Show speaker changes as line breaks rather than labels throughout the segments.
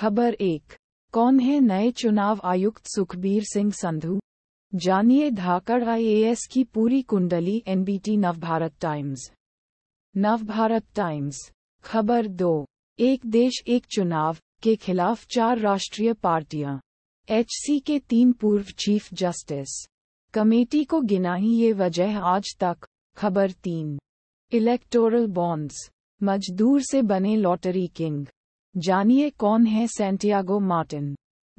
खबर एक कौन है नए चुनाव आयुक्त सुखबीर सिंह संधू जानिए धाकड़ आईएएस की पूरी कुंडली NBT Navbharat Times Navbharat Times खबर दो एक देश एक चुनाव के खिलाफ चार राष्ट्रीय पार्टियां एचसी के तीन पूर्व चीफ जस्टिस कमेटी को गिना ही ये वजह आज तक खबर तीन इलेक्टोरल बॉन्ड्स मजदूर से बने लॉटरी किंग जानिए कौन है सेंटियागो मार्टिन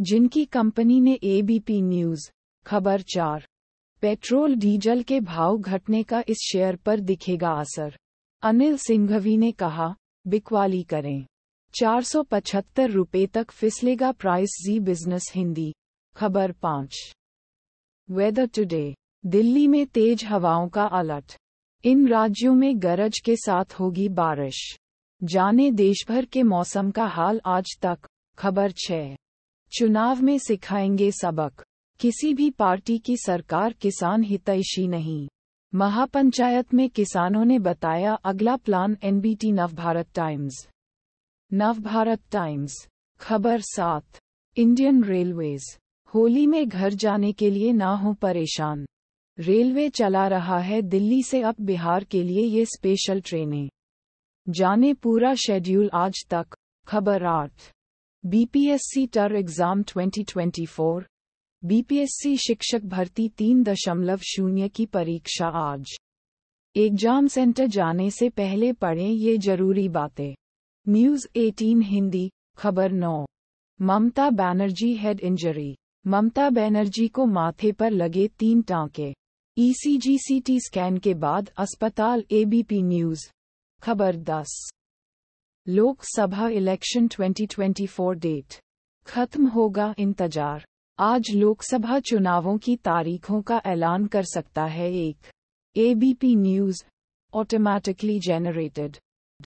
जिनकी कंपनी ने एबीपी न्यूज खबर चार पेट्रोल डीजल के भाव घटने का इस शेयर पर दिखेगा असर अनिल सिंघवी ने कहा बिकवाली करें चार सौ पचहत्तर रुपये तक फिसलेगा प्राइस जी बिजनेस हिंदी खबर पाँच वेदर टुडे दिल्ली में तेज हवाओं का अलर्ट इन राज्यों में गरज के साथ होगी बारिश जाने देशभर के मौसम का हाल आज तक खबर छः चुनाव में सिखाएंगे सबक किसी भी पार्टी की सरकार किसान हितैषी नहीं महापंचायत में किसानों ने बताया अगला plan NBT Navbharat Times Navbharat Times खबर सात इंडियन रेलवेज होली में घर जाने के लिए ना हो परेशान रेलवे चला रहा है दिल्ली से अब बिहार के लिए ये स्पेशल ट्रेनें जाने पूरा शेड्यूल आज तक खबर आठ बीपीएससी टर एग्जाम 2024 बीपीएससी शिक्षक भर्ती तीन दशमलव शून्य की परीक्षा आज एग्जाम सेंटर जाने से पहले पढ़ें ये जरूरी बातें न्यूज 18 हिंदी खबर नौ ममता बैनर्जी हेड इंजरी ममता बैनर्जी को माथे पर लगे तीन टांके ईसीजीसीटी e स्कैन के बाद अस्पताल एबीपी न्यूज खबर 10 लोकसभा इलेक्शन 2024 डेट खत्म होगा इंतजार आज लोकसभा चुनावों की तारीखों का ऐलान कर सकता है एक एबीपी न्यूज ऑटोमैटिकली जेनरेटेड